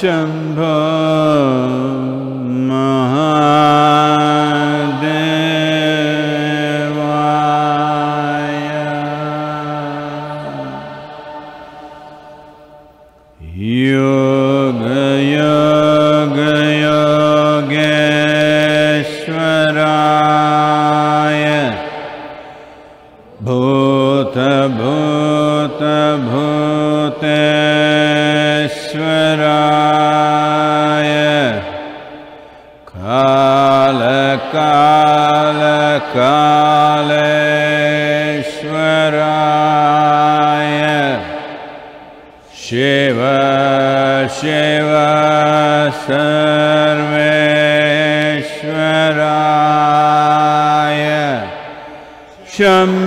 Shambho सर्वेश्वराय क्षम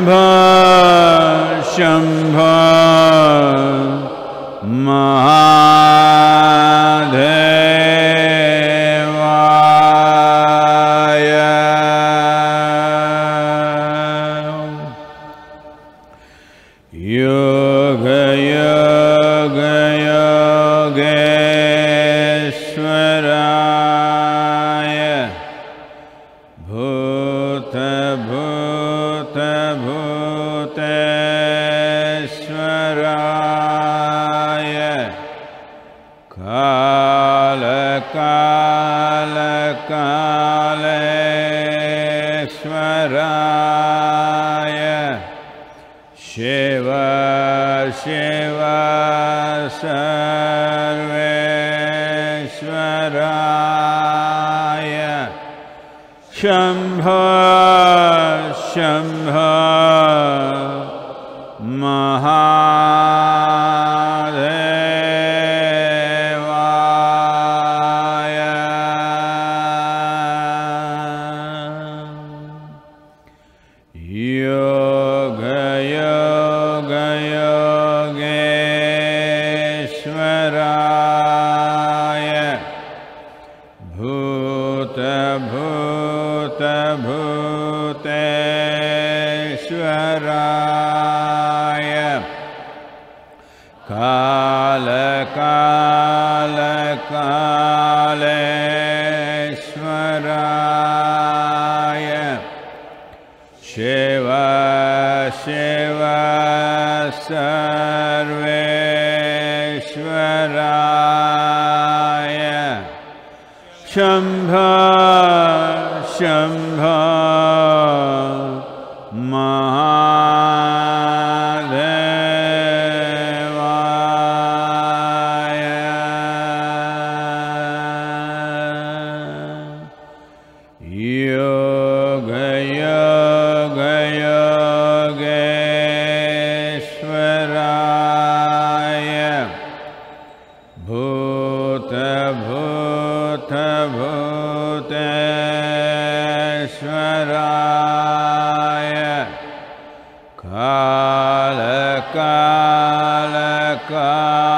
Yeah.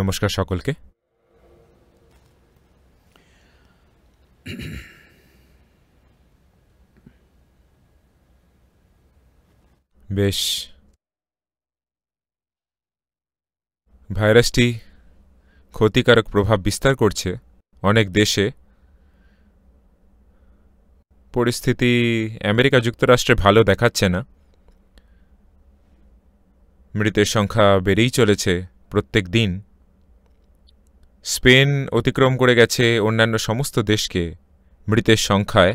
নমস্কার সকলকে বেশ ভাইরাসটি ক্ষতিকারক প্রভাব বিস্তার করছে অনেক দেশে পরিস্থিতি আমেরিকা যুক্তরাষ্ট্রে ভালো দেখাচ্ছে না মৃতের সংখ্যা বেড়েই চলেছে প্রত্যেক দিন স্পেন অতিক্রম করে গেছে অন্যান্য সমস্ত দেশকে মৃতের সংখ্যায়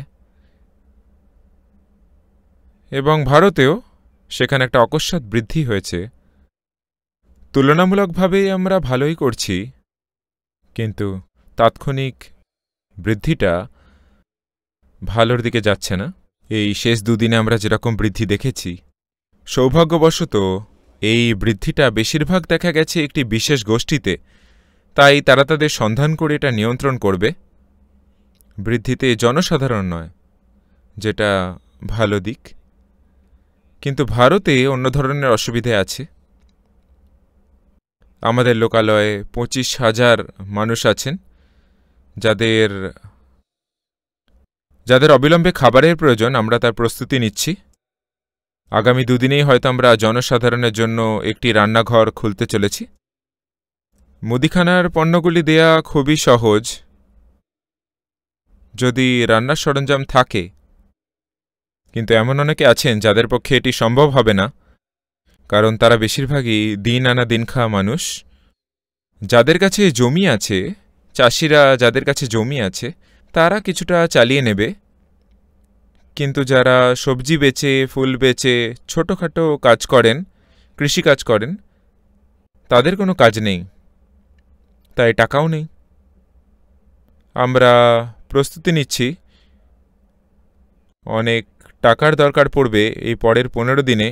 এবং ভারতেও সেখানে একটা অকস্মাৎ বৃদ্ধি হয়েছে তুলনামূলকভাবে আমরা ভালোই করছি কিন্তু তাৎক্ষণিক বৃদ্ধিটা ভালোর দিকে যাচ্ছে না এই শেষ দুদিনে আমরা যেরকম বৃদ্ধি দেখেছি সৌভাগ্যবশত এই বৃদ্ধিটা বেশিরভাগ দেখা গেছে একটি বিশেষ গোষ্ঠীতে তাই তারা তাদের সন্ধান করে এটা নিয়ন্ত্রণ করবে বৃদ্ধিতে জনসাধারণ নয় যেটা ভালো দিক কিন্তু ভারতে অন্য ধরনের অসুবিধে আছে আমাদের লোকালয়ে পঁচিশ হাজার মানুষ আছেন যাদের যাদের অবিলম্বে খাবারের প্রয়োজন আমরা তার প্রস্তুতি নিচ্ছি আগামী দুদিনেই হয়তো আমরা জনসাধারণের জন্য একটি রান্নাঘর খুলতে চলেছি মুদিখানার পণ্যগুলি দেয়া খুবই সহজ যদি রান্নার সরঞ্জাম থাকে কিন্তু এমন অনেকে আছেন যাদের পক্ষে এটি সম্ভব হবে না কারণ তারা বেশিরভাগই দিন আনা দিন খাওয়া মানুষ যাদের কাছে জমি আছে চাষিরা যাদের কাছে জমি আছে তারা কিছুটা চালিয়ে নেবে কিন্তু যারা সবজি বেচে ফুল বেচে ছোটোখাটো কাজ করেন কৃষিকাজ করেন তাদের কোনো কাজ নেই তাই টাকাও নেই আমরা প্রস্তুতি নিচ্ছি অনেক টাকার দরকার পড়বে এই পরের পনেরো দিনে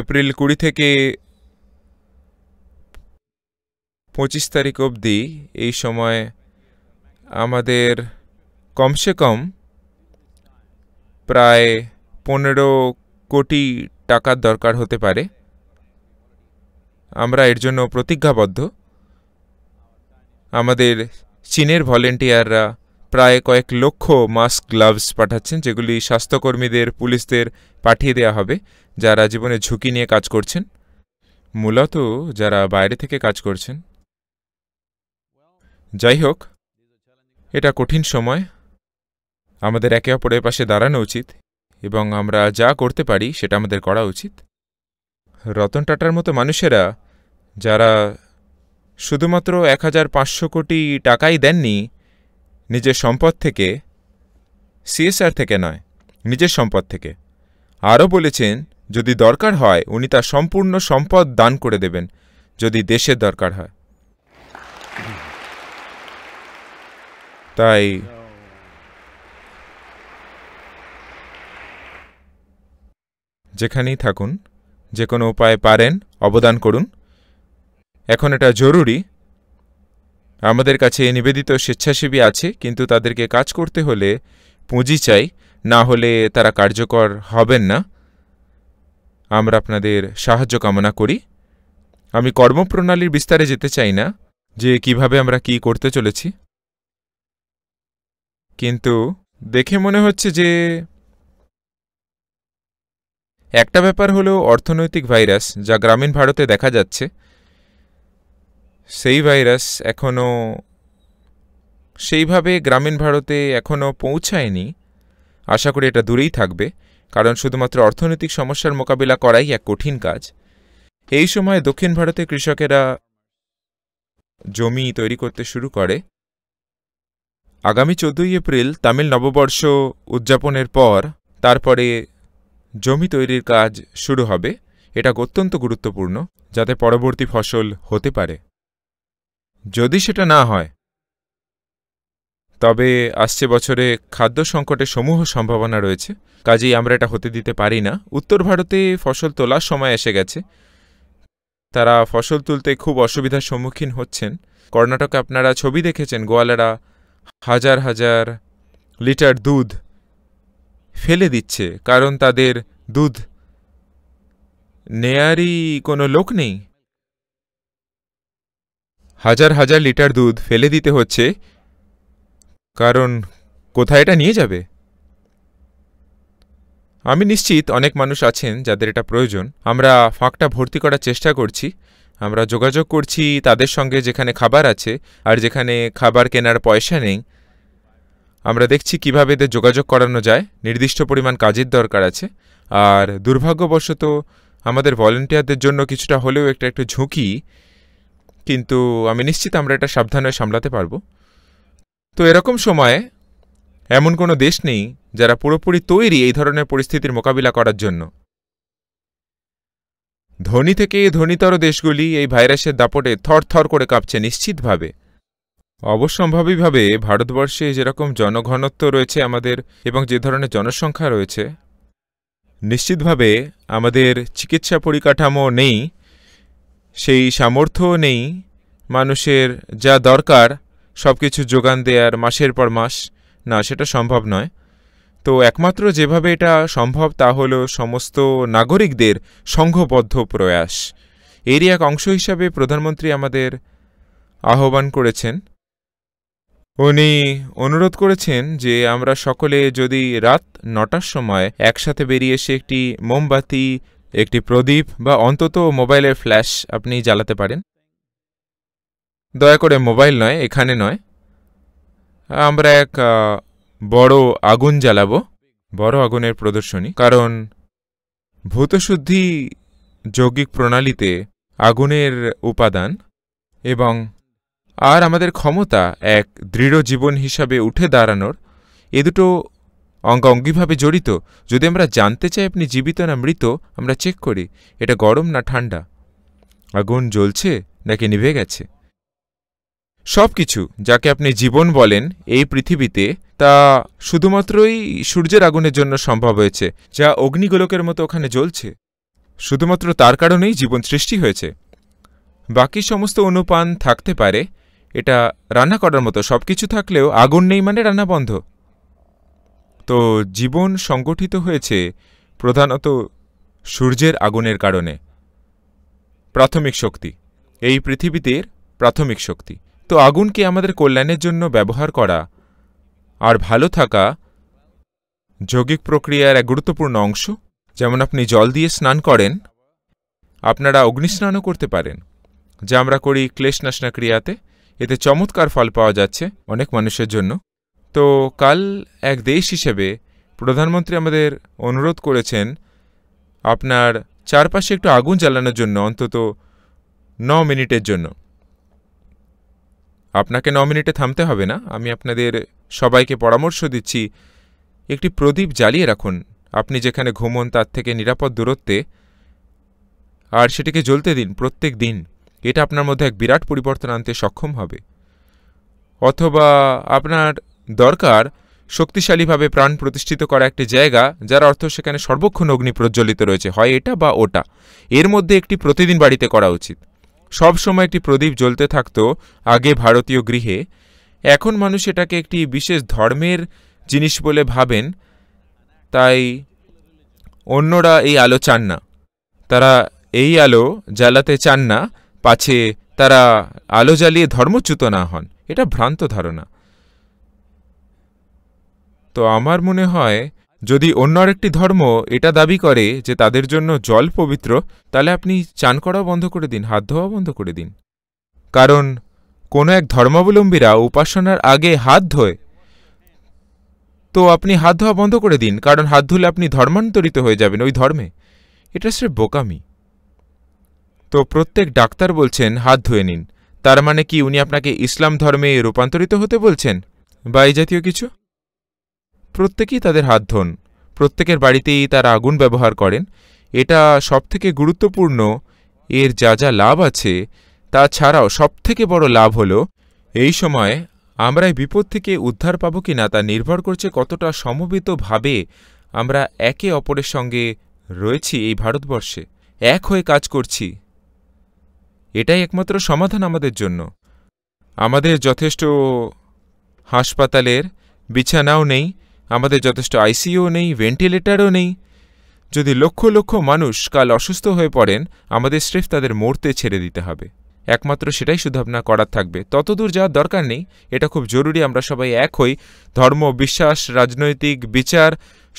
এপ্রিল কুড়ি থেকে পঁচিশ তারিখ অবধি এই সময় আমাদের কমসে কম প্রায় পনেরো কোটি টাকার দরকার হতে পারে আমরা এর জন্য প্রতিজ্ঞাবদ্ধ আমাদের চীনের ভলেন্টিয়াররা প্রায় কয়েক লক্ষ মাস্ক গ্লাভস পাঠাচ্ছেন যেগুলি স্বাস্থ্যকর্মীদের পুলিশদের পাঠিয়ে দেওয়া হবে যারা জীবনে ঝুঁকি নিয়ে কাজ করছেন মূলত যারা বাইরে থেকে কাজ করছেন যাই হোক এটা কঠিন সময় আমাদের একে অপরের পাশে দাঁড়ানো উচিত এবং আমরা যা করতে পারি সেটা আমাদের করা উচিত রতন টাটার মতো মানুষেরা যারা শুধুমাত্র এক হাজার পাঁচশো কোটি টাকাই দেননি নিজের সম্পদ থেকে সিএসআর থেকে নয় নিজের সম্পদ থেকে আরও বলেছেন যদি দরকার হয় উনি তার সম্পূর্ণ সম্পদ দান করে দেবেন যদি দেশের দরকার হয় তাই যেখানেই থাকুন যে কোনো উপায়ে পারেন অবদান করুন এখন এটা জরুরি আমাদের কাছে নিবেদিত স্বেচ্ছাসেবী আছে কিন্তু তাদেরকে কাজ করতে হলে পুঁজি চাই না হলে তারা কার্যকর হবেন না আমরা আপনাদের সাহায্য কামনা করি আমি কর্মপ্রণালীর বিস্তারে যেতে চাই না যে কিভাবে আমরা কি করতে চলেছি কিন্তু দেখে মনে হচ্ছে যে একটা ব্যাপার হলো অর্থনৈতিক ভাইরাস যা গ্রামীণ ভারতে দেখা যাচ্ছে সেই ভাইরাস এখনও সেইভাবে গ্রামীণ ভারতে এখনও পৌঁছায়নি আশা করি এটা দূরেই থাকবে কারণ শুধুমাত্র অর্থনৈতিক সমস্যার মোকাবিলা করাই এক কঠিন কাজ এই সময় দক্ষিণ ভারতে কৃষকেরা জমি তৈরি করতে শুরু করে আগামী চোদ্দই এপ্রিল তামিল নববর্ষ উদযাপনের পর তারপরে জমি তৈরির কাজ শুরু হবে এটা অত্যন্ত গুরুত্বপূর্ণ যাতে পরবর্তী ফসল হতে পারে যদি সেটা না হয় তবে আসছে বছরে খাদ্য সংকটের সমূহ সম্ভাবনা রয়েছে কাজেই আমরা এটা হতে দিতে পারি না উত্তর ভারতে ফসল তোলার সময় এসে গেছে তারা ফসল তুলতে খুব অসুবিধার সম্মুখীন হচ্ছেন কর্ণাটকে আপনারা ছবি দেখেছেন গোয়ালারা হাজার হাজার লিটার দুধ ফেলে দিচ্ছে কারণ তাদের দুধ নেয়ারই কোনো লোক নেই হাজার হাজার লিটার দুধ ফেলে দিতে হচ্ছে কারণ কোথায় এটা নিয়ে যাবে আমি নিশ্চিত অনেক মানুষ আছেন যাদের এটা প্রয়োজন আমরা ফাঁকটা ভর্তি করার চেষ্টা করছি আমরা যোগাযোগ করছি তাদের সঙ্গে যেখানে খাবার আছে আর যেখানে খাবার কেনার পয়সা নেই আমরা দেখছি কিভাবে এদের যোগাযোগ করানো যায় নির্দিষ্ট পরিমাণ কাজের দরকার আছে আর দুর্ভাগ্যবশত আমাদের ভলেন্টিয়ারদের জন্য কিছুটা হলেও একটা একটু ঝুঁকি কিন্তু আমি নিশ্চিত আমরা এটা সাবধানে সামলাতে পারবো তো এরকম সময়ে এমন কোনো দেশ নেই যারা পুরোপুরি তৈরি এই ধরনের পরিস্থিতির মোকাবিলা করার জন্য ধনী থেকে ধনীতর দেশগুলি এই ভাইরাসের দাপটে থর থর করে কাঁপছে নিশ্চিতভাবে অবসম্ভাবীভাবে ভারতবর্ষে যেরকম জনঘনত্ব রয়েছে আমাদের এবং যে ধরনের জনসংখ্যা রয়েছে নিশ্চিতভাবে আমাদের চিকিৎসা পরিকাঠামো নেই সেই সামর্থ্যও নেই মানুষের যা দরকার সব কিছু যোগান দেয়ার মাসের পর মাস না সেটা সম্ভব নয় তো একমাত্র যেভাবে এটা সম্ভব তা হল সমস্ত নাগরিকদের সংঘবদ্ধ প্রয়াস এরই এক অংশ হিসাবে প্রধানমন্ত্রী আমাদের আহ্বান করেছেন উনি অনুরোধ করেছেন যে আমরা সকলে যদি রাত নটার সময় একসাথে বেরিয়ে এসে একটি মোমবাতি একটি প্রদীপ বা অন্তত মোবাইলের ফ্ল্যাশ আপনি জ্বালাতে পারেন দয়া করে মোবাইল নয় এখানে নয় আমরা এক বড় আগুন জ্বালাব বড় আগুনের প্রদর্শনী কারণ ভূতশুদ্ধি যৌগিক প্রণালীতে আগুনের উপাদান এবং আর আমাদের ক্ষমতা এক দৃঢ় জীবন হিসাবে উঠে দাঁড়ানোর এ দুটো অঙ্গাঙ্গিভাবে জড়িত যদি আমরা জানতে চাই আপনি জীবিত না মৃত আমরা চেক করি এটা গরম না ঠান্ডা আগুন জ্বলছে নাকি নিভে গেছে সব কিছু যাকে আপনি জীবন বলেন এই পৃথিবীতে তা শুধুমাত্রই সূর্যের আগুনের জন্য সম্ভব হয়েছে যা অগ্নিগোলকের মতো ওখানে জ্বলছে শুধুমাত্র তার কারণেই জীবন সৃষ্টি হয়েছে বাকি সমস্ত অনুপান থাকতে পারে এটা রান্না করার মতো সব কিছু থাকলেও আগুন নেই মানে রান্না বন্ধ তো জীবন সংগঠিত হয়েছে প্রধানত সূর্যের আগুনের কারণে প্রাথমিক শক্তি এই পৃথিবীতের প্রাথমিক শক্তি তো আগুনকে আমাদের কল্যাণের জন্য ব্যবহার করা আর ভালো থাকা যৌগিক প্রক্রিয়ার এক গুরুত্বপূর্ণ অংশ যেমন আপনি জল দিয়ে স্নান করেন আপনারা অগ্নিস্নানও করতে পারেন যা আমরা করি ক্লেশনাশনা ক্রিয়াতে এতে চমৎকার ফল পাওয়া যাচ্ছে অনেক মানুষের জন্য তো কাল এক দেশ হিসেবে প্রধানমন্ত্রী আমাদের অনুরোধ করেছেন আপনার চারপাশে একটু আগুন জ্বালানোর জন্য অন্তত ন মিনিটের জন্য আপনাকে ন মিনিটে থামতে হবে না আমি আপনাদের সবাইকে পরামর্শ দিচ্ছি একটি প্রদীপ জ্বালিয়ে রাখুন আপনি যেখানে ঘুমন তার থেকে নিরাপদ দূরত্বে আর সেটিকে জ্বলতে দিন প্রত্যেক দিন এটা আপনার মধ্যে এক বিরাট পরিবর্তন আনতে সক্ষম হবে অথবা আপনার দরকার শক্তিশালীভাবে প্রাণ প্রতিষ্ঠিত করা একটি জায়গা যার অর্থ সেখানে সর্বক্ষণ অগ্নি প্রজ্বলিত রয়েছে হয় এটা বা ওটা এর মধ্যে একটি প্রতিদিন বাড়িতে করা উচিত সব সময় একটি প্রদীপ জ্বলতে থাকত আগে ভারতীয় গৃহে এখন মানুষ এটাকে একটি বিশেষ ধর্মের জিনিস বলে ভাবেন তাই অন্যরা এই আলো চান না তারা এই আলো জ্বালাতে চান না পাছে তারা আলো জ্বালিয়ে ধর্মচ্যুত না হন এটা ভ্রান্ত ধারণা তো আমার মনে হয় যদি অন্য আরেকটি ধর্ম এটা দাবি করে যে তাদের জন্য জল পবিত্র তাহলে আপনি চান করাও বন্ধ করে দিন হাত ধোয়া বন্ধ করে দিন কারণ কোনো এক ধর্মাবলম্বীরা উপাসনার আগে হাত ধোয় তো আপনি হাত ধোয়া বন্ধ করে দিন কারণ হাত ধুলে আপনি ধর্মান্তরিত হয়ে যাবেন ওই ধর্মে এটা শ্রী বোকামি তো প্রত্যেক ডাক্তার বলছেন হাত ধুয়ে নিন তার মানে কি উনি আপনাকে ইসলাম ধর্মে রূপান্তরিত হতে বলছেন বা এই জাতীয় কিছু প্রত্যেকেই তাদের হাত ধোন প্রত্যেকের বাড়িতেই তারা আগুন ব্যবহার করেন এটা সবথেকে গুরুত্বপূর্ণ এর যা যা লাভ আছে তা ছাড়াও সবথেকে বড় লাভ হল এই সময় আমরা বিপদ থেকে উদ্ধার পাবো কি না তা নির্ভর করছে কতটা সমবেতভাবে আমরা একে অপরের সঙ্গে রয়েছি এই ভারতবর্ষে এক হয়ে কাজ করছি এটাই একমাত্র সমাধান আমাদের জন্য আমাদের যথেষ্ট হাসপাতালের বিছানাও নেই আমাদের যথেষ্ট আইসিইউ নেই ভেন্টিলেটারও নেই যদি লক্ষ লক্ষ মানুষ কাল অসুস্থ হয়ে পড়েন আমাদের স্রেফ তাদের মরতে ছেড়ে দিতে হবে একমাত্র সেটাই শুধু আপনার করার থাকবে ততদূর যাওয়ার দরকার নেই এটা খুব জরুরি আমরা সবাই এক হই ধর্ম বিশ্বাস রাজনৈতিক বিচার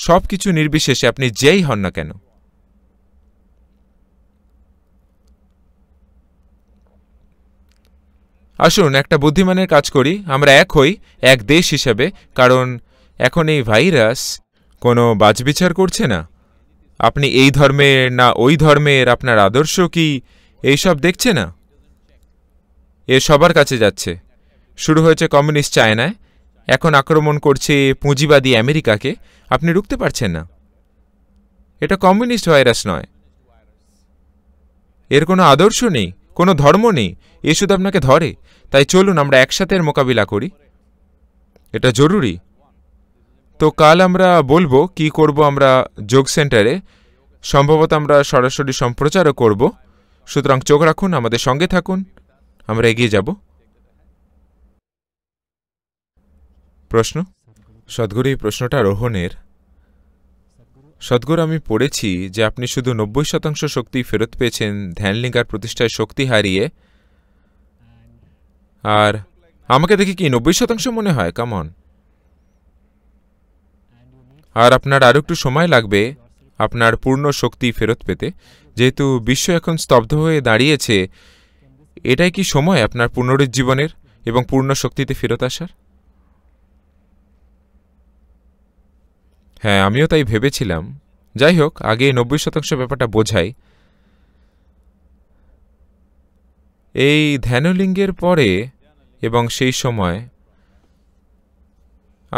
সব কিছু নির্বিশেষে আপনি যেই হন না কেন আসুন একটা বুদ্ধিমানের কাজ করি আমরা এক হই এক দেশ হিসেবে কারণ এখন এই ভাইরাস কোনো বাজবিচার করছে না আপনি এই ধর্মের না ওই ধর্মের আপনার আদর্শ কি এইসব দেখছে না এ সবার কাছে যাচ্ছে শুরু হয়েছে কমিউনিস্ট চায়নায় এখন আক্রমণ করছে পুঁজিবাদী আমেরিকাকে আপনি রুখতে পারছেন না এটা কমিউনিস্ট ভাইরাস নয় এর কোনো আদর্শ নেই কোনো ধর্ম নেই এসুদ আপনাকে ধরে তাই চলুন আমরা একসাথে এর মোকাবিলা করি এটা জরুরি তো কাল আমরা বলবো কি করব আমরা যোগ সেন্টারে সম্ভবত আমরা সরাসরি সম্প্রচারও করব সুতরাং চোখ রাখুন আমাদের সঙ্গে থাকুন আমরা এগিয়ে যাব প্রশ্ন সদ্গুরু এই প্রশ্নটা রোহণের সদ্গুর আমি পড়েছি যে আপনি শুধু নব্বই শতাংশ শক্তি ফেরত পেয়েছেন ধ্যানলিঙ্গার প্রতিষ্ঠায় শক্তি হারিয়ে আর আমাকে দেখি কি নব্বই শতাংশ মনে হয় কেমন আর আপনার আরও একটু সময় লাগবে আপনার পূর্ণ শক্তি ফেরত পেতে যেহেতু বিশ্ব এখন স্তব্ধ হয়ে দাঁড়িয়েছে এটাই কি সময় আপনার পুনরুজ্জীবনের এবং পূর্ণ শক্তিতে ফেরত আসার হ্যাঁ আমিও তাই ভেবেছিলাম যাই হোক আগে নব্বই শতাংশ ব্যাপারটা বোঝাই এই ধ্যানলিঙ্গের পরে এবং সেই সময়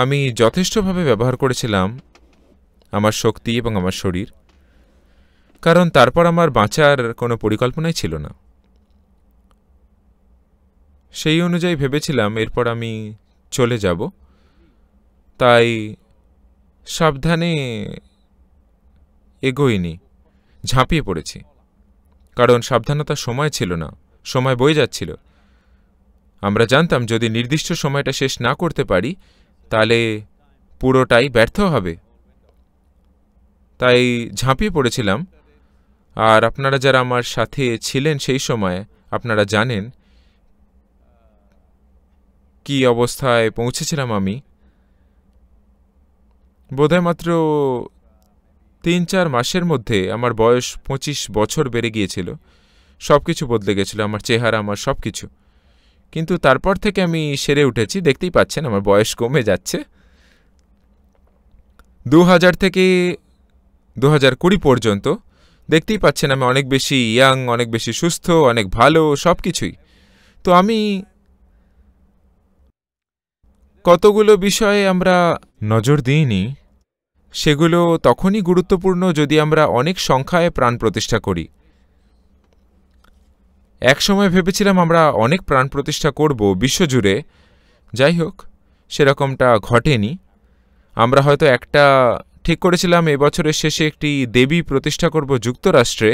আমি যথেষ্টভাবে ব্যবহার করেছিলাম আমার শক্তি এবং আমার শরীর কারণ তারপর আমার বাঁচার কোনো পরিকল্পনাই ছিল না সেই অনুযায়ী ভেবেছিলাম এরপর আমি চলে যাব তাই সাবধানে এগোইনি ঝাঁপিয়ে পড়েছি কারণ সাবধানতা সময় ছিল না সময় বয়ে যাচ্ছিল আমরা জানতাম যদি নির্দিষ্ট সময়টা শেষ না করতে পারি তাহলে পুরোটাই ব্যর্থ হবে তাই ঝাঁপিয়ে পড়েছিলাম আর আপনারা যারা আমার সাথে ছিলেন সেই সময় আপনারা জানেন কি অবস্থায় পৌঁছেছিলাম আমি বোধহয় মাত্র তিন চার মাসের মধ্যে আমার বয়স পঁচিশ বছর বেড়ে গিয়েছিল সব কিছু বদলে গেছিলো আমার চেহারা আমার সব কিছু কিন্তু তারপর থেকে আমি সেরে উঠেছি দেখতেই পাচ্ছেন আমার বয়স কমে যাচ্ছে দু হাজার থেকে দু হাজার কুড়ি পর্যন্ত দেখতেই পাচ্ছেন আমি অনেক বেশি ইয়াং অনেক বেশি সুস্থ অনেক ভালো সব কিছুই তো আমি কতগুলো বিষয়ে আমরা নজর দিইনি সেগুলো তখনই গুরুত্বপূর্ণ যদি আমরা অনেক সংখ্যায় প্রাণ প্রতিষ্ঠা করি এক সময় ভেবেছিলাম আমরা অনেক প্রাণ প্রতিষ্ঠা করব বিশ্বজুড়ে যাই হোক সেরকমটা ঘটেনি আমরা হয়তো একটা ঠিক করেছিলাম এবছরের শেষে একটি দেবী প্রতিষ্ঠা করব যুক্তরাষ্ট্রে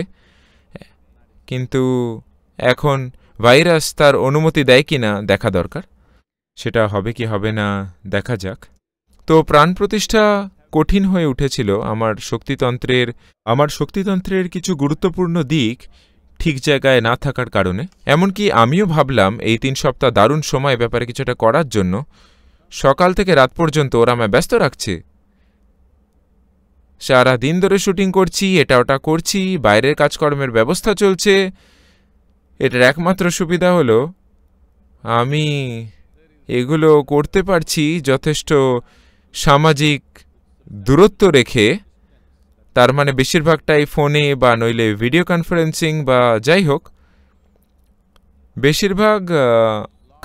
কিন্তু এখন ভাইরাস তার অনুমতি দেয় কিনা দেখা দরকার সেটা হবে কি হবে না দেখা যাক তো প্রাণ প্রতিষ্ঠা কঠিন হয়ে উঠেছিল আমার শক্তিতন্ত্রের আমার শক্তিতন্ত্রের কিছু গুরুত্বপূর্ণ দিক ঠিক জায়গায় না থাকার কারণে এমনকি আমিও ভাবলাম এই তিন সপ্তাহ দারুণ সময় ব্যাপারে কিছুটা করার জন্য সকাল থেকে রাত পর্যন্ত ওরা আমায় ব্যস্ত রাখছে সারা দিন ধরে শুটিং করছি এটা ওটা করছি বাইরের কাজকর্মের ব্যবস্থা চলছে এটার একমাত্র সুবিধা হলো আমি এগুলো করতে পারছি যথেষ্ট সামাজিক দূরত্ব রেখে তার মানে বেশিরভাগটাই ফোনে বা নইলে ভিডিও কনফারেন্সিং বা যাই হোক বেশিরভাগ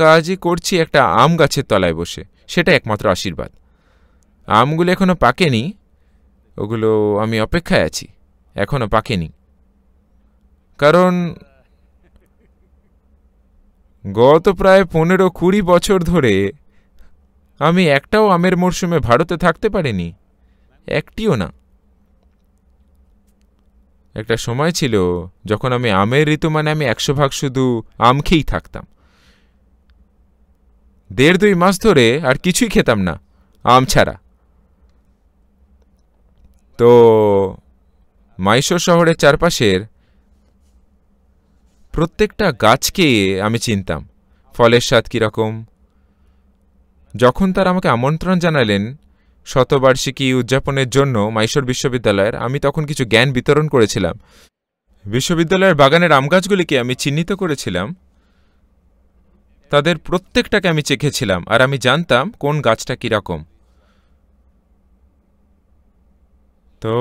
কাজই করছি একটা আম গাছের তলায় বসে সেটা একমাত্র আশীর্বাদ আমগুলো এখনও পাকেনি ওগুলো আমি অপেক্ষায় আছি এখনও পাকেনি কারণ গত প্রায় পনেরো কুড়ি বছর ধরে আমি একটাও আমের মরশুমে ভারতে থাকতে পারিনি একটিও না একটা সময় ছিল যখন আমি আমের ঋতু মানে আমি একশো ভাগ শুধু আম খেয়েই থাকতাম দেড় দুই মাস ধরে আর কিছুই খেতাম না আম ছাড়া তো মাইশোর শহরের চারপাশের প্রত্যেকটা গাছকে আমি চিনতাম ফলের স্বাদ কীরকম যখন তার আমাকে আমন্ত্রণ জানালেন শতবার্ষিকী উদযাপনের জন্য মাইশোর বিশ্ববিদ্যালয়ের আমি তখন কিছু জ্ঞান বিতরণ করেছিলাম বিশ্ববিদ্যালয়ের বাগানের আম গাছগুলিকে আমি চিহ্নিত করেছিলাম তাদের প্রত্যেকটাকে আমি চেখেছিলাম আর আমি জানতাম কোন গাছটা কীরকম তো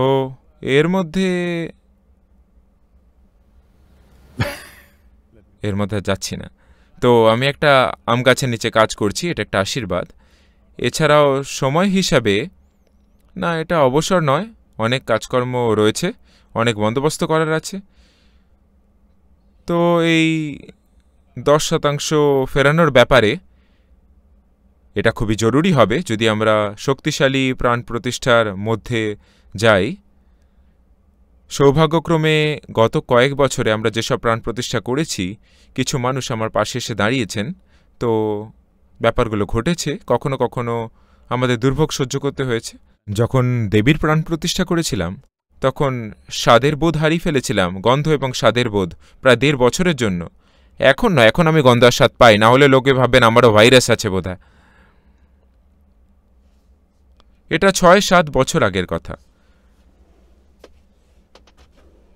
এর মধ্যে এর মধ্যে যাচ্ছি না তো আমি একটা আম গাছের নিচে কাজ করছি এটা একটা আশীর্বাদ এছাড়াও সময় হিসাবে না এটা অবসর নয় অনেক কাজকর্ম রয়েছে অনেক বন্দোবস্ত করার আছে তো এই দশ শতাংশ ফেরানোর ব্যাপারে এটা খুবই জরুরি হবে যদি আমরা শক্তিশালী প্রাণ প্রতিষ্ঠার মধ্যে যাই সৌভাগ্যক্রমে গত কয়েক বছরে আমরা যেসব প্রাণ প্রতিষ্ঠা করেছি কিছু মানুষ আমার পাশে এসে দাঁড়িয়েছেন তো ব্যাপারগুলো ঘটেছে কখনো কখনো আমাদের দুর্ভোগ সহ্য করতে হয়েছে যখন দেবীর প্রাণ প্রতিষ্ঠা করেছিলাম তখন স্বাদের বোধ হারিয়ে ফেলেছিলাম গন্ধ এবং স্বাদের বোধ প্রায় দেড় বছরের জন্য এখন না এখন আমি গন্ধ স্বাদ পাই না হলে লোকে ভাববেন আমারও ভাইরাস আছে বোধহয় এটা ছয় সাত বছর আগের কথা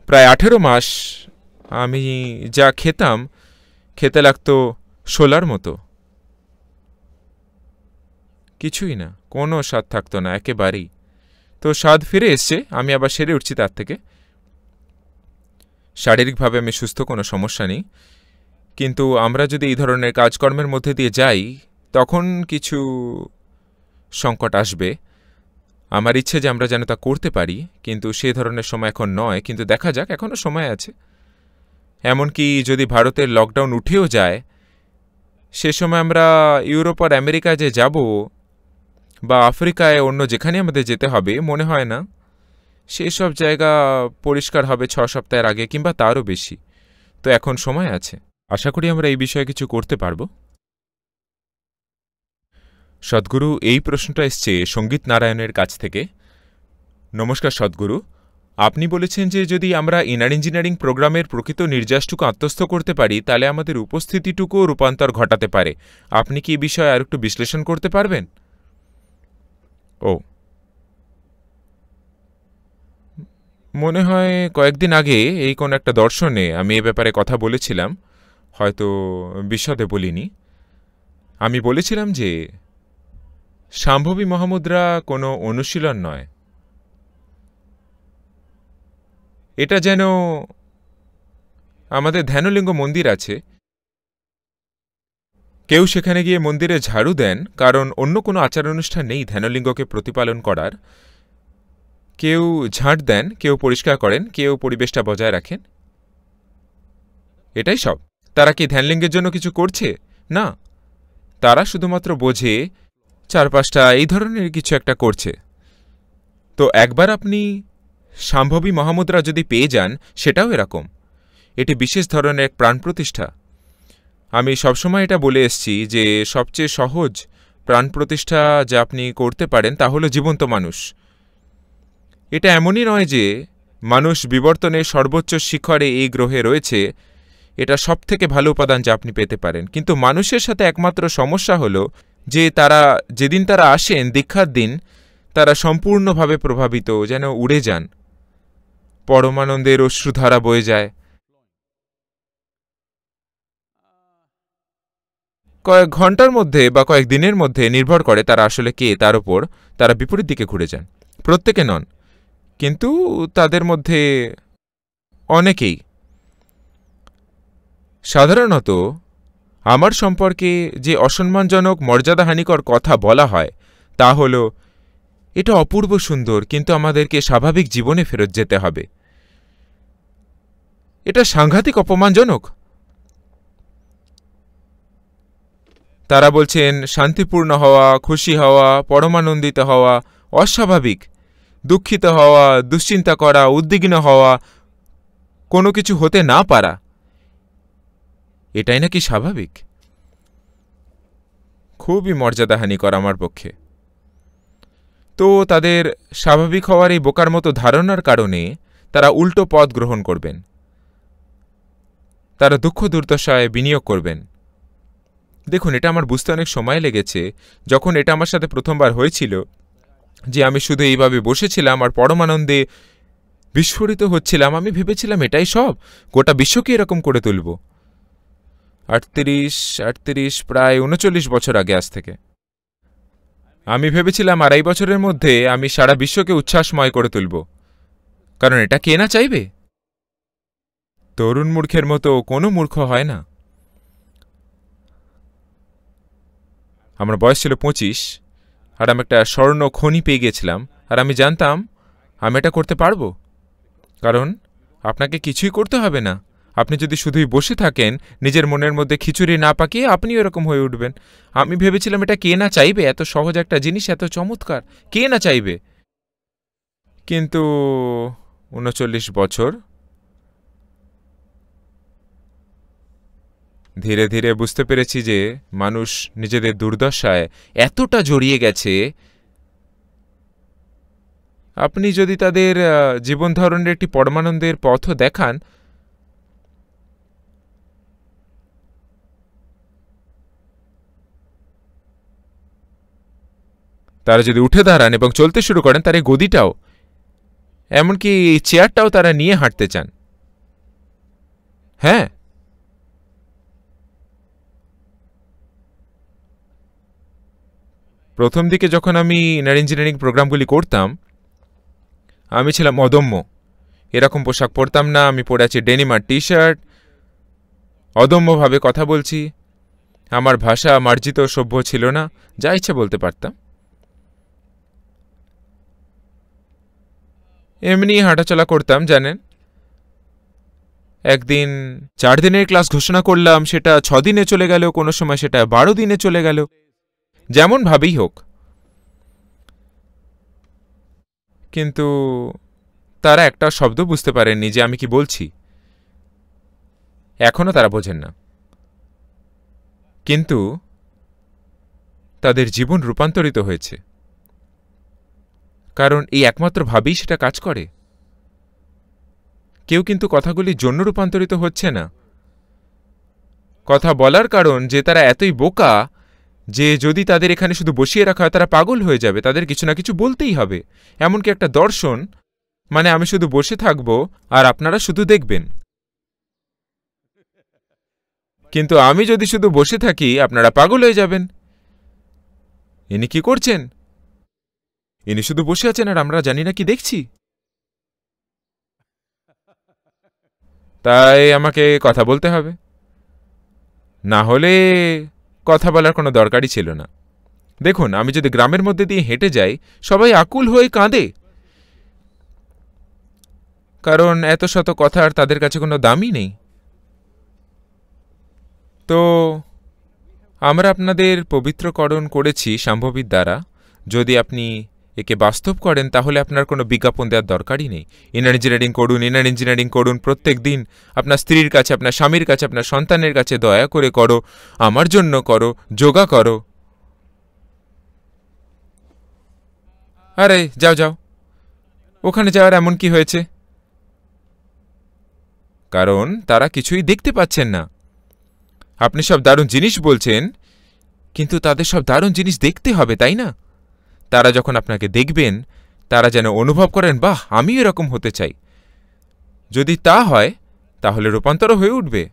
প্রায় আঠেরো মাস আমি যা খেতাম খেতে লাগতো শোলার মতো কিছুই না কোনো স্বাদ থাকতো না একেবারেই তো স্বাদ ফিরে এসছে আমি আবার সেরে উঠছি তার থেকে শারীরিকভাবে আমি সুস্থ কোনো সমস্যা নেই কিন্তু আমরা যদি এই ধরনের কাজকর্মের মধ্যে দিয়ে যাই তখন কিছু সংকট আসবে আমার ইচ্ছে যে আমরা যেন তা করতে পারি কিন্তু সে ধরনের সময় এখন নয় কিন্তু দেখা যাক এখনও সময় আছে এমনকি যদি ভারতের লকডাউন উঠেও যায় সে সময় আমরা ইউরোপ আর আমেরিকায় যে যাব বা আফ্রিকায় অন্য যেখানে আমাদের যেতে হবে মনে হয় না সেসব জায়গা পরিষ্কার হবে ছ সপ্তাহের আগে কিংবা তারও বেশি তো এখন সময় আছে আশা করি আমরা এই বিষয়ে কিছু করতে পারবো সদ্গুরু এই প্রশ্নটা এসছে সঙ্গীত নারায়ণের কাছ থেকে নমস্কার সদ্গুরু আপনি বলেছেন যে যদি আমরা ইনার ইঞ্জিনিয়ারিং প্রোগ্রামের প্রকৃত নির্যাসটুকু আত্মস্থ করতে পারি তাহলে আমাদের উপস্থিতিটুকুও রূপান্তর ঘটাতে পারে আপনি কি এই বিষয়ে আর একটু বিশ্লেষণ করতে পারবেন ও মনে হয় কয়েকদিন আগে এই কোন একটা দর্শনে আমি এ ব্যাপারে কথা বলেছিলাম হয়তো বিশদে বলিনি আমি বলেছিলাম যে সাম্ভবী মহামুদ্রা কোনো অনুশীলন নয় এটা যেন আমাদের ধ্যানলিঙ্গ মন্দির আছে কেউ সেখানে গিয়ে মন্দিরে ঝাড়ু দেন কারণ অন্য কোনো আচার অনুষ্ঠান নেই ধ্যানলিঙ্গকে প্রতিপালন করার কেউ ঝাঁট দেন কেউ পরিষ্কার করেন কেউ পরিবেশটা বজায় রাখেন এটাই সব তারা কি ধ্যানলিঙ্গের জন্য কিছু করছে না তারা শুধুমাত্র বোঝে চার পাঁচটা এই ধরনের কিছু একটা করছে তো একবার আপনি সাম্ভবী মহামুদ্রা যদি পেয়ে যান সেটাও এরকম এটি বিশেষ ধরনের এক প্রাণ প্রতিষ্ঠা আমি সবসময় এটা বলে এসছি যে সবচেয়ে সহজ প্রাণ প্রতিষ্ঠা যা আপনি করতে পারেন তা হলো জীবন্ত মানুষ এটা এমনই নয় যে মানুষ বিবর্তনের সর্বোচ্চ শিখরে এই গ্রহে রয়েছে এটা সবথেকে ভালো উপাদান যা আপনি পেতে পারেন কিন্তু মানুষের সাথে একমাত্র সমস্যা হলো যে তারা যেদিন তারা আসেন দীক্ষার দিন তারা সম্পূর্ণভাবে প্রভাবিত যেন উড়ে যান পরমানন্দের অশ্রুধারা বয়ে যায় কয়েক ঘন্টার মধ্যে বা কয়েক দিনের মধ্যে নির্ভর করে তারা আসলে কে তার ওপর তারা বিপরীত দিকে ঘুরে যান প্রত্যেকে নন কিন্তু তাদের মধ্যে অনেকেই সাধারণত আমার সম্পর্কে যে অসম্মানজনক মর্যাদাহানিকর কথা বলা হয় তা হল এটা অপূর্ব সুন্দর কিন্তু আমাদেরকে স্বাভাবিক জীবনে ফেরত যেতে হবে এটা সাংঘাতিক অপমানজনক তারা বলছেন শান্তিপূর্ণ হওয়া খুশি হওয়া পরমানন্দিত হওয়া অস্বাভাবিক দুঃখিত হওয়া দুশ্চিন্তা করা উদ্বিগ্ন হওয়া কোনো কিছু হতে না পারা এটাই নাকি স্বাভাবিক খুবই মর্যাদাহানিকর আমার পক্ষে তো তাদের স্বাভাবিক হওয়ার এই বোকার মতো ধারণার কারণে তারা উল্টো পথ গ্রহণ করবেন তারা দুঃখ দুর্দশায় বিনিয়োগ করবেন দেখুন এটা আমার বুঝতে অনেক সময় লেগেছে যখন এটা আমার সাথে প্রথমবার হয়েছিল যে আমি শুধু এইভাবে বসেছিলাম আর পরমানন্দে বিস্ফোরিত হচ্ছিলাম আমি ভেবেছিলাম এটাই সব গোটা বিশ্বকে এরকম করে তুলব আটত্রিশ আটত্রিশ প্রায় উনচল্লিশ বছর আগে আজ থেকে আমি ভেবেছিলাম আড়াই বছরের মধ্যে আমি সারা বিশ্বকে উচ্ছ্বাসময় করে তুলব কারণ এটা কে না চাইবে তরুণ মূর্খের মতো কোনো মূর্খ হয় না আমার বয়স ছিল পঁচিশ আর আমি একটা স্বর্ণ খনি পেয়ে গেছিলাম আর আমি জানতাম আমি এটা করতে পারবো কারণ আপনাকে কিছুই করতে হবে না আপনি যদি শুধুই বসে থাকেন নিজের মনের মধ্যে খিচুড়ি না পাকিয়ে আপনি এরকম হয়ে উঠবেন আমি ভেবেছিলাম এটা কে না চাইবে এত সহজ একটা জিনিস এত চমৎকার কে না চাইবে কিন্তু উনচল্লিশ বছর ধীরে ধীরে বুঝতে পেরেছি যে মানুষ নিজেদের দুর্দশায় এতটা জড়িয়ে গেছে আপনি যদি তাদের জীবন ধরনের একটি পরমানন্দের পথও দেখান তারা যদি উঠে দাঁড়ান এবং চলতে শুরু করেন তার এই গদিটাও এমনকি চেয়ারটাও তারা নিয়ে হাঁটতে চান হ্যাঁ প্রথম দিকে যখন আমি ইনার ইঞ্জিনিয়ারিং প্রোগ্রামগুলি করতাম আমি ছিলাম অদম্য এরকম পোশাক পরতাম না আমি পরে আছি ডেনিমার টি শার্ট অদম্যভাবে কথা বলছি আমার ভাষা মার্জিত সভ্য ছিল না যা ইচ্ছে বলতে পারতাম এমনি হাঁটাচলা করতাম জানেন একদিন চার দিনের ক্লাস ঘোষণা করলাম সেটা ছ দিনে চলে গেল কোনো সময় সেটা বারো দিনে চলে গেল যেমনভাবেই হোক কিন্তু তারা একটা শব্দ বুঝতে পারেননি যে আমি কি বলছি এখনও তারা বোঝেন না কিন্তু তাদের জীবন রূপান্তরিত হয়েছে কারণ এই একমাত্র ভাবেই সেটা কাজ করে কেউ কিন্তু কথাগুলি জন্য রূপান্তরিত হচ্ছে না কথা বলার কারণ যে তারা এতই বোকা যে যদি তাদের এখানে শুধু বসিয়ে রাখা হয় তারা পাগল হয়ে যাবে তাদের কিছু না কিছু বলতেই হবে এমনকি একটা দর্শন মানে আমি শুধু বসে থাকব আর আপনারা শুধু দেখবেন কিন্তু আমি যদি শুধু বসে থাকি আপনারা পাগল হয়ে যাবেন ইনি কি করছেন ইনি শুধু বসে আছেন আর আমরা জানি না কি দেখছি তাই আমাকে কথা বলতে হবে না হলে কথা বলার কোনো দরকারই ছিল না দেখুন আমি যদি গ্রামের মধ্যে দিয়ে হেঁটে যাই সবাই আকুল হয়ে কাঁদে কারণ এত শত কথা আর তাদের কাছে কোনো দামই নেই তো আমরা আপনাদের পবিত্রকরণ করেছি সাম্ভবিক দ্বারা যদি আপনি একে বাস্তব করেন তাহলে আপনার কোনো বিজ্ঞাপন দেওয়ার দরকারই নেই ইনার ইঞ্জিনিয়ারিং করুন ইনার ইঞ্জিনিয়ারিং করুন প্রত্যেক দিন আপনার স্ত্রীর কাছে আপনার স্বামীর কাছে আপনার সন্তানের কাছে দয়া করে করো আমার জন্য করো যোগা করো আরে যাও যাও ওখানে যাওয়ার এমন কি হয়েছে কারণ তারা কিছুই দেখতে পাচ্ছেন না আপনি সব দারুণ জিনিস বলছেন কিন্তু তাদের সব দারুণ জিনিস দেখতে হবে তাই না তারা যখন আপনাকে দেখবেন তারা যেন অনুভব করেন বাহ আমি এরকম হতে চাই যদি তা হয় তাহলে রূপান্তরও হয়ে উঠবে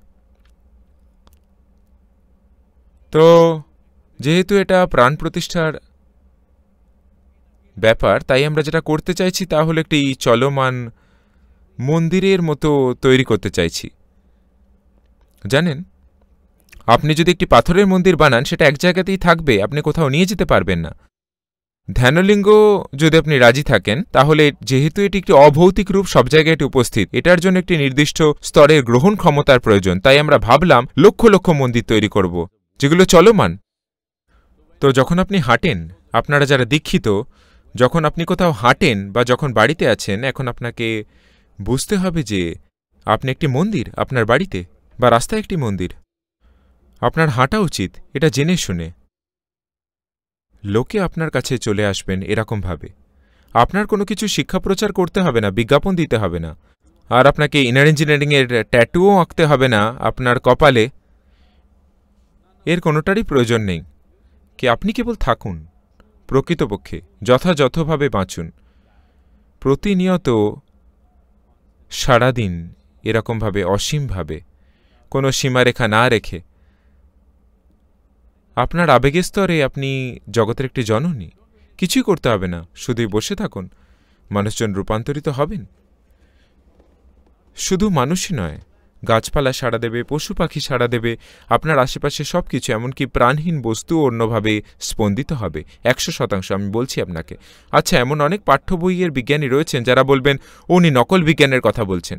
তো যেহেতু এটা প্রাণ প্রতিষ্ঠার ব্যাপার তাই আমরা যেটা করতে চাইছি তা হলো একটি চলমান মন্দিরের মতো তৈরি করতে চাইছি জানেন আপনি যদি একটি পাথরের মন্দির বানান সেটা এক জায়গাতেই থাকবে আপনি কোথাও নিয়ে যেতে পারবেন না ধ্যানলিঙ্গ যদি আপনি রাজি থাকেন তাহলে যেহেতু এটি একটি অভৌতিক রূপ সব জায়গায় এটি উপস্থিত এটার জন্য একটি নির্দিষ্ট স্তরের গ্রহণ ক্ষমতার প্রয়োজন তাই আমরা ভাবলাম লক্ষ লক্ষ মন্দির তৈরি করব যেগুলো চলমান তো যখন আপনি হাঁটেন আপনারা যারা দীক্ষিত যখন আপনি কোথাও হাঁটেন বা যখন বাড়িতে আছেন এখন আপনাকে বুঝতে হবে যে আপনি একটি মন্দির আপনার বাড়িতে বা রাস্তায় একটি মন্দির আপনার হাঁটা উচিত এটা জেনে শুনে লোকে আপনার কাছে চলে আসবেন এরকমভাবে আপনার কোনো কিছু শিক্ষা প্রচার করতে হবে না বিজ্ঞাপন দিতে হবে না আর আপনাকে ইনার ইঞ্জিনিয়ারিংয়ের ট্যাটুও আঁকতে হবে না আপনার কপালে এর কোনোটারই প্রয়োজন নেই কি আপনি কেবল থাকুন প্রকৃতপক্ষে যথাযথভাবে বাঁচুন প্রতিনিয়ত সারাদিন এরকমভাবে অসীমভাবে কোনো সীমারেখা না রেখে আপনার আবেগের স্তরে আপনি জগতের একটি জননী কিছুই করতে হবে না শুধুই বসে থাকুন মানুষজন রূপান্তরিত হবেন শুধু মানুষই নয় গাছপালা সাড়া দেবে পশু পাখি সাড়া দেবে আপনার আশেপাশে সব কিছু এমনকি প্রাণহীন বস্তু অন্যভাবে স্পন্দিত হবে একশো শতাংশ আমি বলছি আপনাকে আচ্ছা এমন অনেক পাঠ্য বইয়ের বিজ্ঞানী রয়েছেন যারা বলবেন উনি নকল বিজ্ঞানের কথা বলছেন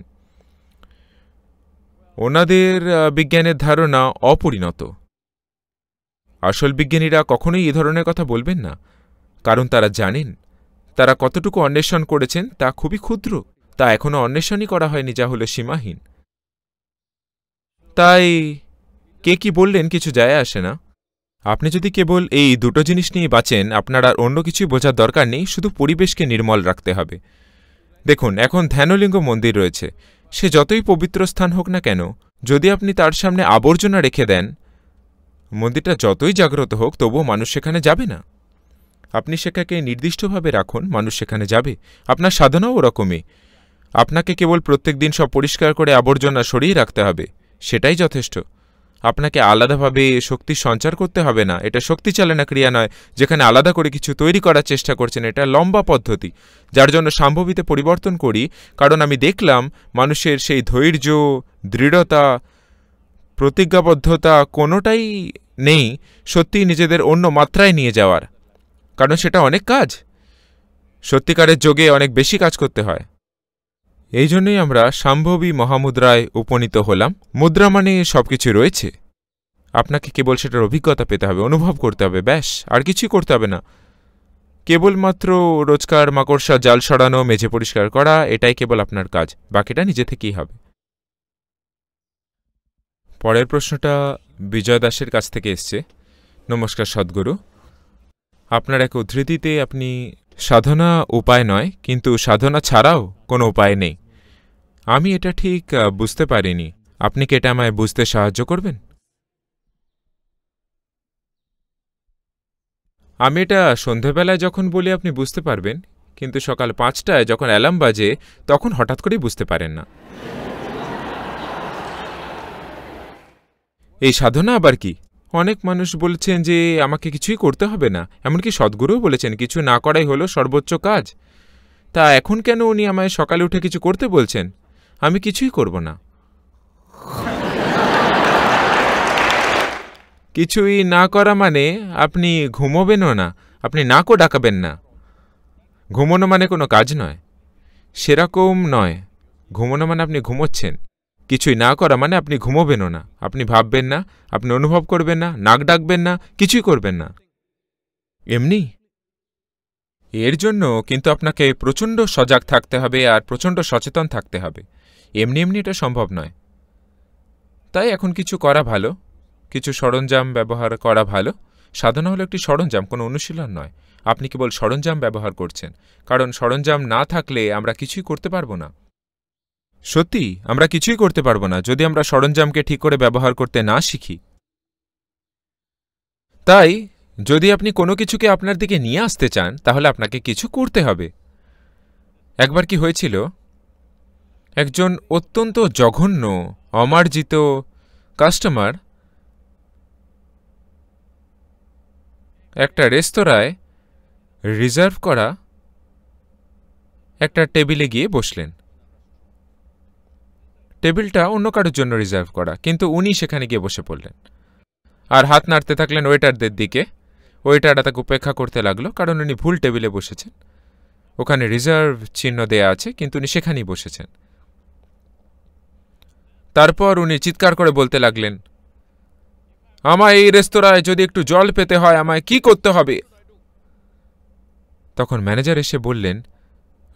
ওনাদের বিজ্ঞানের ধারণা অপরিণত আসল বিজ্ঞানীরা কখনোই এ ধরনের কথা বলবেন না কারণ তারা জানেন তারা কতটুকু অন্বেষণ করেছেন তা খুবই ক্ষুদ্র তা এখনও অন্বেষণই করা হয়নি যা হলো সীমাহীন তাই কে কি বললেন কিছু যায় আসে না আপনি যদি কেবল এই দুটো জিনিস নিয়ে বাঁচেন আপনার আর অন্য কিছুই বোঝার দরকার নেই শুধু পরিবেশকে নির্মল রাখতে হবে দেখুন এখন ধ্যানলিঙ্গ মন্দির রয়েছে সে যতই পবিত্র স্থান হোক না কেন যদি আপনি তার সামনে আবর্জনা রেখে দেন মন্দিরটা যতই জাগ্রত হোক তবুও মানুষ সেখানে যাবে না আপনি সেটাকে নির্দিষ্টভাবে রাখুন মানুষ সেখানে যাবে আপনার সাধনাও ওরকমই আপনাকে কেবল প্রত্যেক দিন সব পরিষ্কার করে আবর্জনা সরিয়ে রাখতে হবে সেটাই যথেষ্ট আপনাকে আলাদাভাবে শক্তি সঞ্চার করতে হবে না এটা শক্তি চালনা ক্রিয়া নয় যেখানে আলাদা করে কিছু তৈরি করার চেষ্টা করছেন এটা লম্বা পদ্ধতি যার জন্য সম্ভবিতে পরিবর্তন করি কারণ আমি দেখলাম মানুষের সেই ধৈর্য দৃঢ়তা প্রতিজ্ঞাবদ্ধতা কোনোটাই নেই সত্যিই নিজেদের অন্য মাত্রায় নিয়ে যাওয়ার কারণ সেটা অনেক কাজ সত্যিকারের যোগে অনেক বেশি কাজ করতে হয় এই জন্যই আমরা সম্ভবী মহামুদ্রায় উপনীত হলাম মুদ্রা মানে সব কিছু রয়েছে আপনাকে কেবল সেটার অভিজ্ঞতা পেতে হবে অনুভব করতে হবে ব্যাস আর কিছুই করতে হবে না কেবলমাত্র রোজকার মাকড়সা জাল সরানো মেঝে পরিষ্কার করা এটাই কেবল আপনার কাজ বাকিটা নিজে থেকেই হবে পরের প্রশ্নটা বিজয় দাসের কাছ থেকে এসছে নমস্কার সদ্গুরু আপনার এক উদ্ধৃতিতে আপনি সাধনা উপায় নয় কিন্তু সাধনা ছাড়াও কোনো উপায় নেই আমি এটা ঠিক বুঝতে পারিনি আপনি কি এটা আমায় বুঝতে সাহায্য করবেন আমি এটা সন্ধেবেলায় যখন বলি আপনি বুঝতে পারবেন কিন্তু সকাল পাঁচটায় যখন অ্যালার্ম বাজে তখন হঠাৎ করেই বুঝতে পারেন না এই সাধনা আবার কি অনেক মানুষ বলছেন যে আমাকে কিছুই করতে হবে না এমনকি সদ্গুরুও বলেছেন কিছু না করাই হলো সর্বোচ্চ কাজ তা এখন কেন উনি আমায় সকালে উঠে কিছু করতে বলছেন আমি কিছুই করব না কিছুই না করা মানে আপনি ঘুমোবেনও না আপনি নাকও ডাকাবেন না ঘুমোনো মানে কোনো কাজ নয় সেরকম নয় ঘুমোনো মানে আপনি ঘুমোচ্ছেন কিছুই না করা মানে আপনি ঘুমোবেনও না আপনি ভাববেন না আপনি অনুভব করবেন না নাক ডাকবেন না কিছুই করবেন না এমনি এর জন্য কিন্তু আপনাকে প্রচণ্ড সজাগ থাকতে হবে আর প্রচণ্ড সচেতন থাকতে হবে এমনি এমনি এটা সম্ভব নয় তাই এখন কিছু করা ভালো কিছু সরঞ্জাম ব্যবহার করা ভালো সাধনা হলো একটি সরঞ্জাম কোনো অনুশীলন নয় আপনি কেবল সরঞ্জাম ব্যবহার করছেন কারণ সরঞ্জাম না থাকলে আমরা কিছুই করতে পারবো না সত্যি আমরা কিছুই করতে পারবো না যদি আমরা সরঞ্জামকে ঠিক করে ব্যবহার করতে না শিখি তাই যদি আপনি কোনো কিছুকে আপনার দিকে নিয়ে আসতে চান তাহলে আপনাকে কিছু করতে হবে একবার কি হয়েছিল একজন অত্যন্ত জঘন্য অমার্জিত কাস্টমার একটা রেস্তোরাঁয় রিজার্ভ করা একটা টেবিলে গিয়ে বসলেন টেবিলটা অন্য কারোর জন্য রিজার্ভ করা কিন্তু উনি সেখানে গিয়ে বসে পড়লেন আর হাত নাড়তে থাকলেন ওয়েটারদের দিকে ওয়েটাররা তাকে উপেক্ষা করতে লাগলো কারণ উনি ভুল টেবিলে বসেছেন ওখানে রিজার্ভ চিহ্ন দেয়া আছে কিন্তু উনি সেখানেই বসেছেন তারপর উনি চিৎকার করে বলতে লাগলেন আমায় এই রেস্তোরাঁয় যদি একটু জল পেতে হয় আমায় কি করতে হবে তখন ম্যানেজার এসে বললেন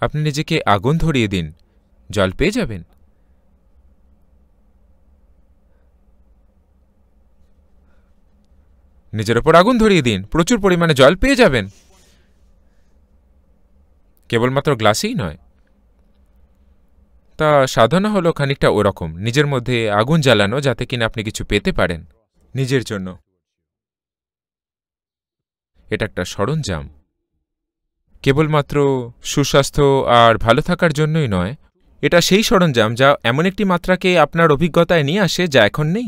আপনি নিজেকে আগুন ধরিয়ে দিন জল পেয়ে যাবেন নিজের ওপর আগুন ধরিয়ে দিন প্রচুর পরিমাণে জল পেয়ে যাবেন কেবলমাত্র গ্লাসেই নয় তা সাধনা হলো খানিকটা ওরকম নিজের মধ্যে আগুন জ্বালানো যাতে কিনা আপনি কিছু পেতে পারেন নিজের জন্য এটা একটা সরঞ্জাম কেবলমাত্র সুস্বাস্থ্য আর ভালো থাকার জন্যই নয় এটা সেই সরঞ্জাম যা এমন একটি মাত্রাকে আপনার অভিজ্ঞতায় নিয়ে আসে যা এখন নেই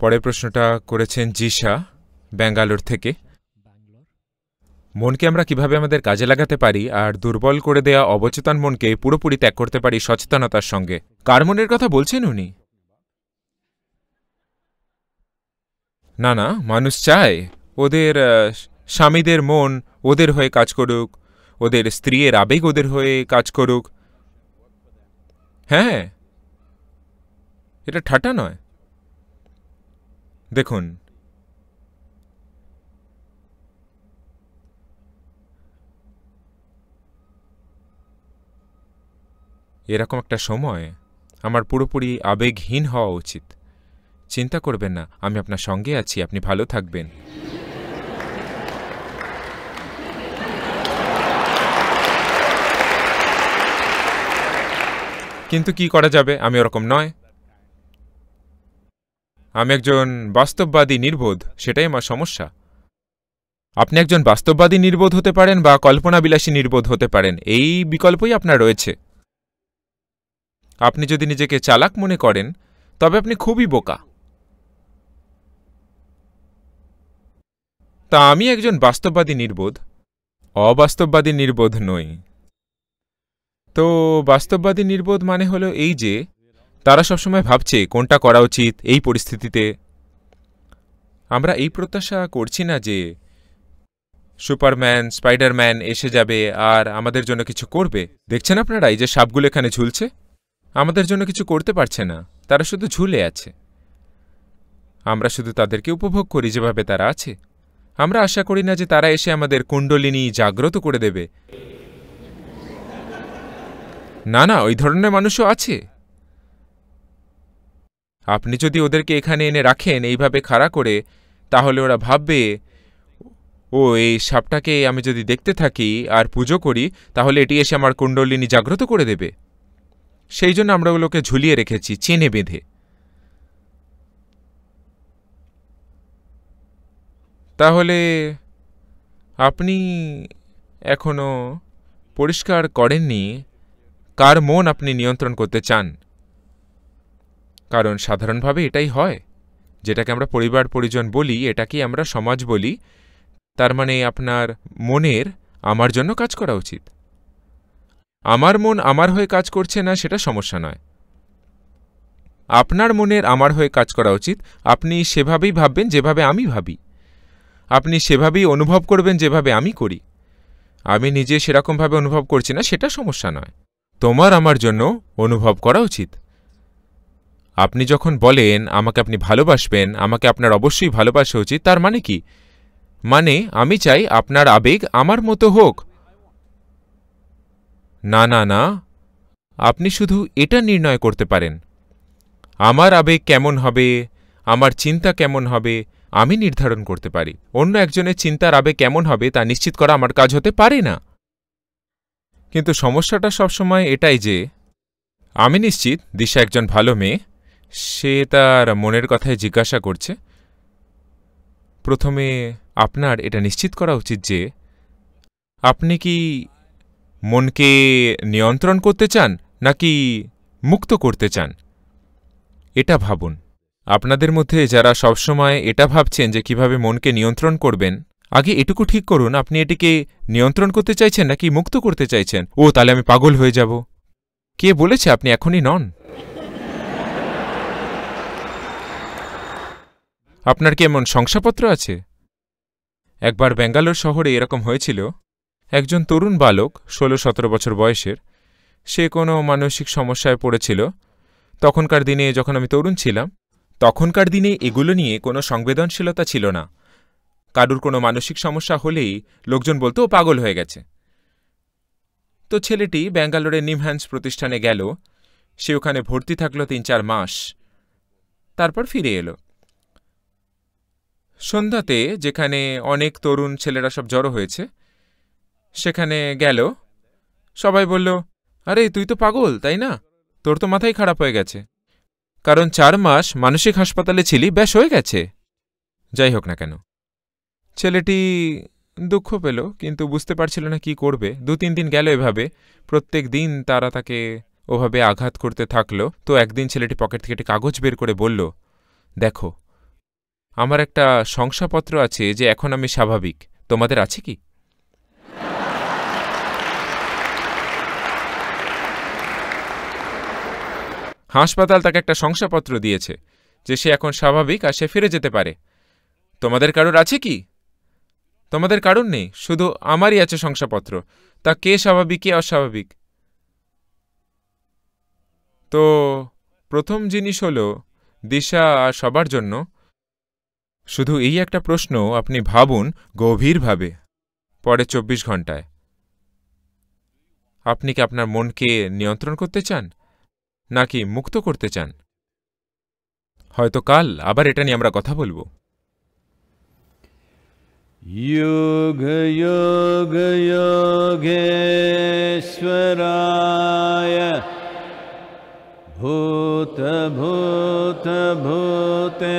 পরের প্রশ্নটা করেছেন জিশা ব্যাঙ্গালোর থেকে মনকে আমরা কিভাবে আমাদের কাজে লাগাতে পারি আর দুর্বল করে দেয়া অবচেতন মনকে পুরোপুরি ত্যাগ করতে পারি সচেতনতার সঙ্গে কার মনের কথা বলছেন উনি না না মানুষ চায় ওদের স্বামীদের মন ওদের হয়ে কাজ করুক ওদের স্ত্রীর আবেগ ওদের হয়ে কাজ করুক হ্যাঁ এটা ঠাটা নয় দেখুন এরকম একটা সময় আমার পুরোপুরি আবেগহীন হওয়া উচিত চিন্তা করবেন না আমি আপনার সঙ্গে আছি আপনি ভালো থাকবেন কিন্তু কি করা যাবে আমি ওরকম নয় আমি একজন বাস্তববাদী নির্বোধ সেটাই আমার সমস্যা আপনি একজন বাস্তববাদী নির্বোধ হতে পারেন বা কল্পনাবিলাসী নির্বোধ হতে পারেন এই বিকল্পই আপনার রয়েছে আপনি যদি নিজেকে চালাক মনে করেন তবে আপনি খুবই বোকা তা আমি একজন বাস্তববাদী নির্বোধ অবাস্তববাদী নির্বোধ নই তো বাস্তববাদী নির্বোধ মানে হলো এই যে তারা সবসময় ভাবছে কোনটা করা উচিত এই পরিস্থিতিতে আমরা এই প্রত্যাশা করছি না যে সুপারম্যান স্পাইডারম্যান এসে যাবে আর আমাদের জন্য কিছু করবে দেখছেন আপনারা এই যে সাপগুলো এখানে ঝুলছে আমাদের জন্য কিছু করতে পারছে না তারা শুধু ঝুলে আছে আমরা শুধু তাদেরকে উপভোগ করি যেভাবে তারা আছে আমরা আশা করি না যে তারা এসে আমাদের কুণ্ডলিনী জাগ্রত করে দেবে না না ওই ধরনের মানুষও আছে আপনি যদি ওদেরকে এখানে এনে রাখেন এইভাবে খাড়া করে তাহলে ওরা ভাববে ও এই সাপটাকে আমি যদি দেখতে থাকি আর পুজো করি তাহলে এটি এসে আমার কুণ্ডলিনী জাগ্রত করে দেবে সেই জন্য আমরা ওগুলোকে ঝুলিয়ে রেখেছি চেনে বেঁধে তাহলে আপনি এখনও পরিষ্কার করেননি কার মন আপনি নিয়ন্ত্রণ করতে চান কারণ সাধারণভাবে এটাই হয় যেটাকে আমরা পরিবার পরিজন বলি এটাকে আমরা সমাজ বলি তার মানে আপনার মনের আমার জন্য কাজ করা উচিত আমার মন আমার হয়ে কাজ করছে না সেটা সমস্যা নয় আপনার মনের আমার হয়ে কাজ করা উচিত আপনি সেভাবেই ভাববেন যেভাবে আমি ভাবি আপনি সেভাবেই অনুভব করবেন যেভাবে আমি করি আমি নিজে সেরকমভাবে অনুভব করছি না সেটা সমস্যা নয় তোমার আমার জন্য অনুভব করা উচিত আপনি যখন বলেন আমাকে আপনি ভালোবাসবেন আমাকে আপনার অবশ্যই ভালোবাসা উচিত তার মানে কি মানে আমি চাই আপনার আবেগ আমার মতো হোক না না না আপনি শুধু এটা নির্ণয় করতে পারেন আমার আবেগ কেমন হবে আমার চিন্তা কেমন হবে আমি নির্ধারণ করতে পারি অন্য একজনের চিন্তার আবেগ কেমন হবে তা নিশ্চিত করা আমার কাজ হতে পারে না কিন্তু সমস্যাটা সবসময় এটাই যে আমি নিশ্চিত দিশা একজন ভালো মেয়ে সে তার মনের কথায় জিজ্ঞাসা করছে প্রথমে আপনার এটা নিশ্চিত করা উচিত যে আপনি কি মনকে নিয়ন্ত্রণ করতে চান নাকি মুক্ত করতে চান এটা ভাবুন আপনাদের মধ্যে যারা সবসময় এটা ভাবছেন যে কিভাবে মনকে নিয়ন্ত্রণ করবেন আগে এটুকু ঠিক করুন আপনি এটিকে নিয়ন্ত্রণ করতে চাইছেন নাকি মুক্ত করতে চাইছেন ও তাহলে আমি পাগল হয়ে যাব কে বলেছে আপনি এখনই নন আপনার কি এমন শংসাপত্র আছে একবার ব্যাঙ্গালোর শহরে এরকম হয়েছিল একজন তরুণ বালক ষোলো সতেরো বছর বয়সের সে কোনো মানসিক সমস্যায় পড়েছিল তখনকার দিনে যখন আমি তরুণ ছিলাম তখনকার দিনে এগুলো নিয়ে কোনো সংবেদনশীলতা ছিল না কারুর কোনো মানসিক সমস্যা হলেই লোকজন বলতো পাগল হয়ে গেছে তো ছেলেটি ব্যাঙ্গালোরের নিমহ্যান্স প্রতিষ্ঠানে গেল সে ওখানে ভর্তি থাকলো তিন চার মাস তারপর ফিরে এলো সন্ধ্যাতে যেখানে অনেক তরুণ ছেলেরা সব জড়ো হয়েছে সেখানে গেল সবাই বলল আরে তুই তো পাগল তাই না তোর তো মাথাই খারাপ হয়ে গেছে কারণ চার মাস মানসিক হাসপাতালে ছিলি ব্যাস হয়ে গেছে যাই হোক না কেন ছেলেটি দুঃখ পেল কিন্তু বুঝতে পারছিল না কি করবে দু তিন দিন গেল এভাবে প্রত্যেক দিন তারা তাকে ওভাবে আঘাত করতে থাকলো তো একদিন ছেলেটি পকেট থেকে একটি কাগজ বের করে বলল দেখো আমার একটা শংসাপত্র আছে যে এখন আমি স্বাভাবিক তোমাদের আছে কি হাসপাতাল তাকে একটা শংসাপত্র দিয়েছে যে সে এখন স্বাভাবিক আর সে ফিরে যেতে পারে তোমাদের কারোর আছে কি তোমাদের কারণ নেই শুধু আমারই আছে শংসাপত্র তা কে স্বাভাবিক কে অস্বাভাবিক তো প্রথম জিনিস হলো দিশা আর সবার জন্য শুধু এই একটা প্রশ্ন আপনি ভাবুন গভীরভাবে পরে চব্বিশ ঘন্টায় আপনি কি আপনার মনকে নিয়ন্ত্রণ করতে চান নাকি মুক্ত করতে চান হয়তো কাল আবার এটা নিয়ে আমরা কথা বলবো যোগ যোগ योगेश्वराय ভূত भूत भूते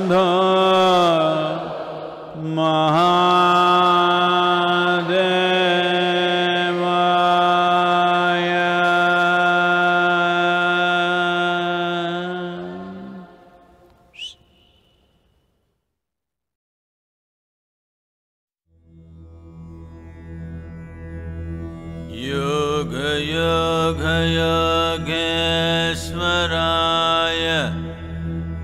योगयोगेश्वराय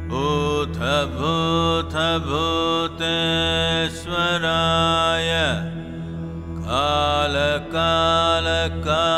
भूतभूतभूतेश्वराय भूथ